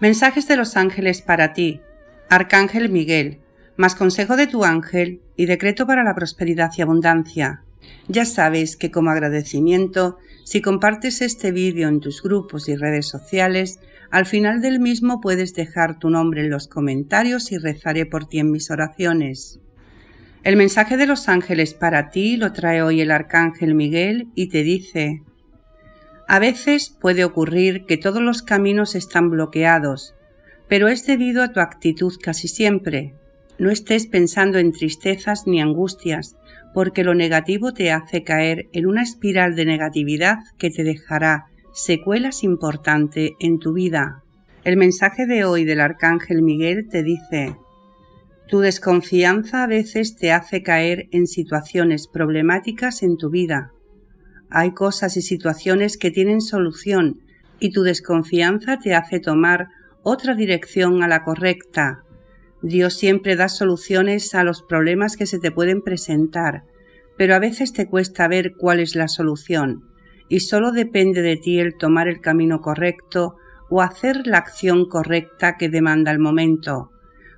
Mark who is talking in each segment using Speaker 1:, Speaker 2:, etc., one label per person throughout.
Speaker 1: Mensajes de los ángeles para ti, Arcángel Miguel, más consejo de tu ángel y decreto para la prosperidad y abundancia. Ya sabes que como agradecimiento, si compartes este vídeo en tus grupos y redes sociales, al final del mismo puedes dejar tu nombre en los comentarios y rezaré por ti en mis oraciones. El mensaje de los ángeles para ti lo trae hoy el Arcángel Miguel y te dice, a veces puede ocurrir que todos los caminos están bloqueados, pero es debido a tu actitud casi siempre. No estés pensando en tristezas ni angustias, porque lo negativo te hace caer en una espiral de negatividad que te dejará secuelas importantes en tu vida. El mensaje de hoy del Arcángel Miguel te dice, tu desconfianza a veces te hace caer en situaciones problemáticas en tu vida. Hay cosas y situaciones que tienen solución y tu desconfianza te hace tomar otra dirección a la correcta. Dios siempre da soluciones a los problemas que se te pueden presentar, pero a veces te cuesta ver cuál es la solución, y solo depende de ti el tomar el camino correcto o hacer la acción correcta que demanda el momento.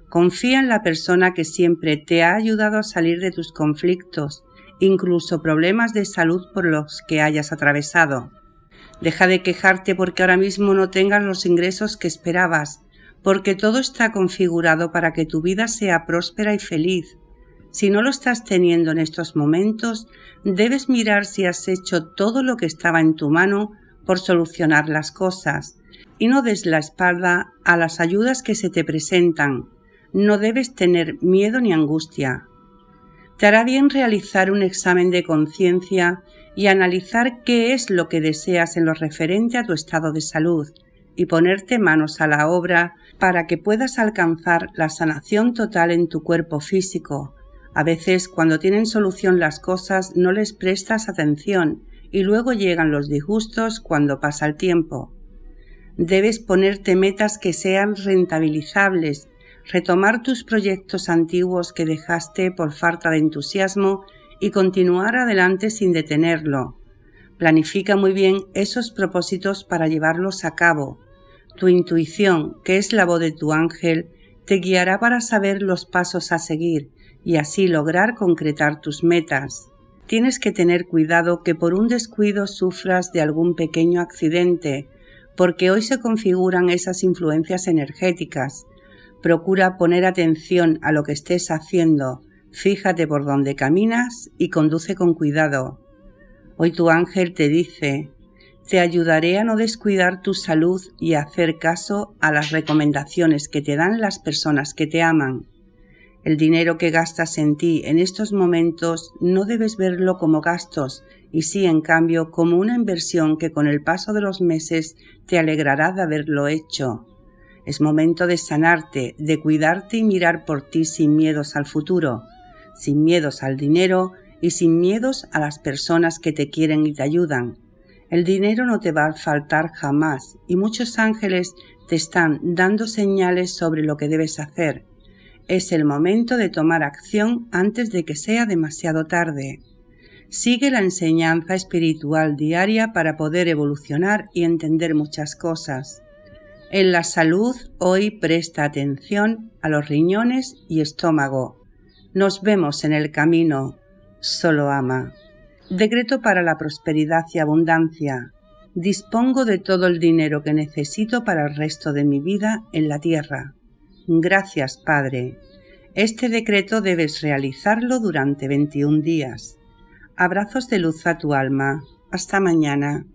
Speaker 1: Confía en la persona que siempre te ha ayudado a salir de tus conflictos incluso problemas de salud por los que hayas atravesado. Deja de quejarte porque ahora mismo no tengas los ingresos que esperabas, porque todo está configurado para que tu vida sea próspera y feliz. Si no lo estás teniendo en estos momentos, debes mirar si has hecho todo lo que estaba en tu mano por solucionar las cosas, y no des la espalda a las ayudas que se te presentan. No debes tener miedo ni angustia te hará bien realizar un examen de conciencia y analizar qué es lo que deseas en lo referente a tu estado de salud y ponerte manos a la obra para que puedas alcanzar la sanación total en tu cuerpo físico. A veces cuando tienen solución las cosas no les prestas atención y luego llegan los disgustos cuando pasa el tiempo. Debes ponerte metas que sean rentabilizables retomar tus proyectos antiguos que dejaste por falta de entusiasmo y continuar adelante sin detenerlo. Planifica muy bien esos propósitos para llevarlos a cabo. Tu intuición, que es la voz de tu ángel, te guiará para saber los pasos a seguir y así lograr concretar tus metas. Tienes que tener cuidado que por un descuido sufras de algún pequeño accidente, porque hoy se configuran esas influencias energéticas. Procura poner atención a lo que estés haciendo, fíjate por dónde caminas y conduce con cuidado. Hoy tu ángel te dice, te ayudaré a no descuidar tu salud y a hacer caso a las recomendaciones que te dan las personas que te aman. El dinero que gastas en ti en estos momentos no debes verlo como gastos y sí en cambio como una inversión que con el paso de los meses te alegrará de haberlo hecho. Es momento de sanarte, de cuidarte y mirar por ti sin miedos al futuro, sin miedos al dinero y sin miedos a las personas que te quieren y te ayudan. El dinero no te va a faltar jamás y muchos ángeles te están dando señales sobre lo que debes hacer. Es el momento de tomar acción antes de que sea demasiado tarde. Sigue la enseñanza espiritual diaria para poder evolucionar y entender muchas cosas. En la salud hoy presta atención a los riñones y estómago. Nos vemos en el camino. Solo ama. Decreto para la prosperidad y abundancia. Dispongo de todo el dinero que necesito para el resto de mi vida en la tierra. Gracias, Padre. Este decreto debes realizarlo durante 21 días. Abrazos de luz a tu alma. Hasta mañana.